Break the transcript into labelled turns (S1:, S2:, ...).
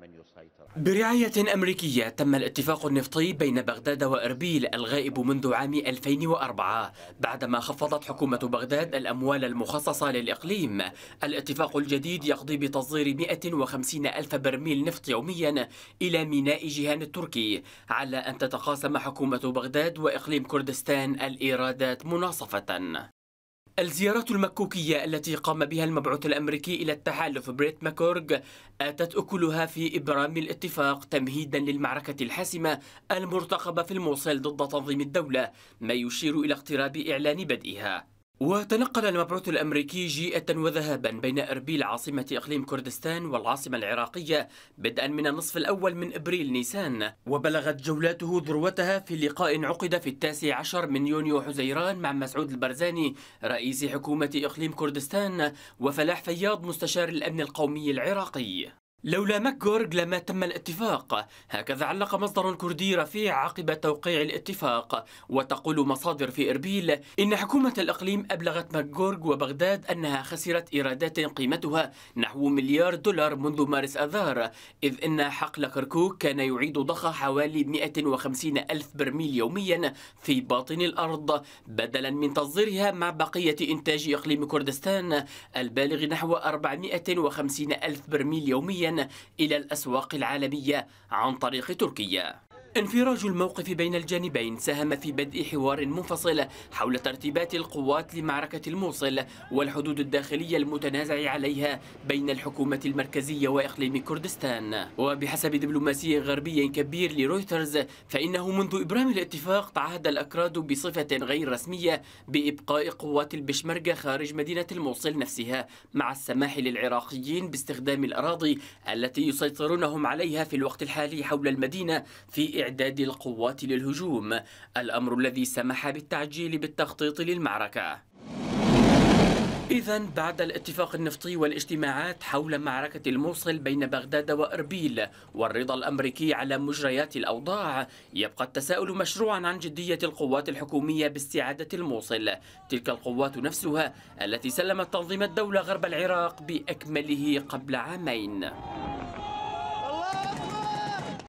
S1: من يسيطر برعاية أمريكية تم الاتفاق النفطي بين بغداد وإربيل الغائب منذ عام 2004 بعدما خفضت حكومة بغداد الأموال المخصصة للإقليم الاتفاق الجديد يقضي بتصدير 150 ألف برميل نفط يوميا إلى ميناء جيهان التركي على أن تتقاسم حكومة بغداد وإقليم كردستان الإيرادات مناصفة الزيارات المكوكية التي قام بها المبعوث الأمريكي إلى التحالف بريت ماكورغ أتت أكلها في إبرام الاتفاق تمهيدا للمعركة الحاسمة المرتقبة في الموصل ضد تنظيم الدولة ما يشير إلى اقتراب إعلان بدئها وتنقل المبعوث الأمريكي جيئة وذهابا بين إربيل عاصمة إقليم كردستان والعاصمة العراقية بدءا من النصف الأول من إبريل نيسان وبلغت جولاته ذروتها في لقاء عقد في التاسع عشر من يونيو حزيران مع مسعود البرزاني رئيس حكومة إقليم كردستان وفلاح فياض مستشار الأمن القومي العراقي لولا ماكغورغ لما تم الاتفاق هكذا علق مصدر كردي رفيع عقب توقيع الاتفاق وتقول مصادر في إربيل إن حكومة الإقليم أبلغت ماكغورغ وبغداد أنها خسرت إيرادات قيمتها نحو مليار دولار منذ مارس أذار إذ أن حقل كركوك كان يعيد ضخ حوالي 150 ألف برميل يوميا في باطن الأرض بدلا من تصديرها مع بقية إنتاج إقليم كردستان البالغ نحو 450 ألف برميل يوميا إلى الأسواق العالمية عن طريق تركيا انفراج الموقف بين الجانبين ساهم في بدء حوار منفصل حول ترتيبات القوات لمعركة الموصل والحدود الداخلية المتنازع عليها بين الحكومة المركزية وإقليم كردستان وبحسب دبلوماسي غربي كبير لرويترز فإنه منذ إبرام الاتفاق تعهد الأكراد بصفة غير رسمية بإبقاء قوات البشمركة خارج مدينة الموصل نفسها مع السماح للعراقيين باستخدام الأراضي التي يسيطرونهم عليها في الوقت الحالي حول المدينة في استعداد القوات للهجوم الأمر الذي سمح بالتعجيل بالتخطيط للمعركة إذا بعد الاتفاق النفطي والاجتماعات حول معركة الموصل بين بغداد وإربيل والرضا الأمريكي على مجريات الأوضاع يبقى التساؤل مشروعا عن جدية القوات الحكومية باستعادة الموصل تلك القوات نفسها التي سلمت تنظيم الدولة غرب العراق بأكمله قبل عامين